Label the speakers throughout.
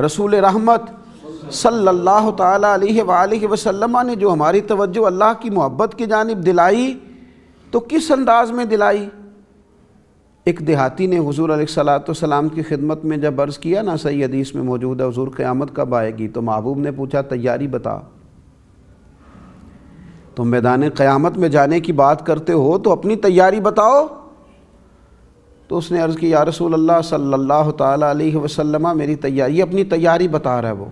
Speaker 1: रसूल रहमत सल्लल्लाहु अलैहि वसल्लम ने जो हमारी तवज्जो अल्लाह की मोहब्बत की जानब दिलाई तो किस अंदाज में दिलाई एक देहाती ने हजूर सलाम की खिदमत में जब अर्ज़ किया ना सही हदीस में मौजूद है हजूर क़्यामत कब आएगी तो महबूब ने पूछा तैयारी बता तुम तो मैदान क़्यामत में जाने की बात करते हो तो अपनी तैयारी बताओ तो उसने अर्ज़ की या रसूल अल्लाह सल्लल्लाहु अलैहि वसल्लम मेरी तैयारी अपनी तैयारी बता रहा है वो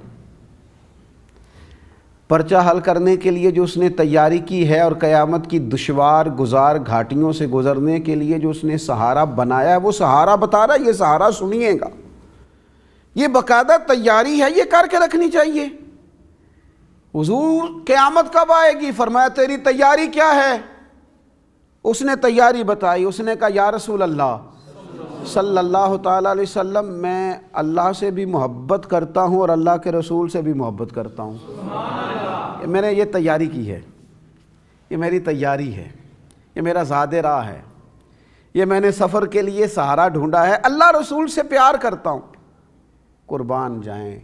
Speaker 1: पर्चा हल करने के लिए जो उसने तैयारी की है और क़यामत की दुशवार गुजार घाटियों से गुज़रने के लिए जो उसने सहारा बनाया है वो सहारा बता रहा है ये सहारा सुनिएगा ये बाकायदा तैयारी है ये करके रखनी चाहिए हजूर क़यामत कब आएगी फरमाया तेरी तैयारी क्या है उसने तैयारी बताई उसने कहा या रसूल अल्लाह सल्लल्लाहु अलैहि वसल्लम मैं अल्लाह से भी मोहब्बत करता हूँ और अल्लाह के रसूल से भी मोहब्बत करता हूँ मैंने ये तैयारी की है ये मेरी तैयारी है ये मेरा ज़ाद राह है ये मैंने सफ़र के लिए सहारा ढूंढा है अल्लाह रसूल से प्यार करता हूँ कुर्बान जाएँ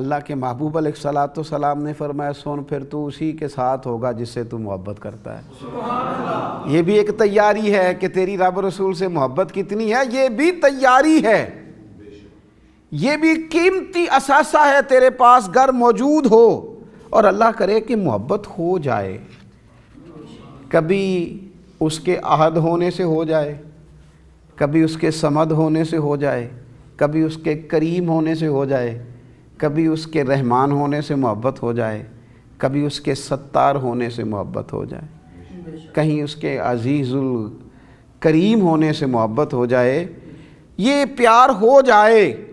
Speaker 1: अल्लाह के महबूब सलात सलाम ने फरमाया सोन फिर तो उसी के साथ होगा जिससे तू मोहब्बत करता है ये भी एक तैयारी है कि तेरी रब रसूल से मोहब्बत कितनी है ये भी तैयारी है ये भी कीमती असासा है तेरे पास घर मौजूद हो और अल्लाह करे कि मोहब्बत हो जाए कभी उसके अहद होने से हो जाए कभी उसके समद होने से हो जाए कभी उसके करीम होने से हो जाए कभी उसके रहमान होने से मोहब्बत हो जाए कभी उसके सत्तार होने से मोहब्बत हो जाए कहीं उसके अजीज़ुल करीम होने से मोहब्बत हो जाए ये प्यार हो जाए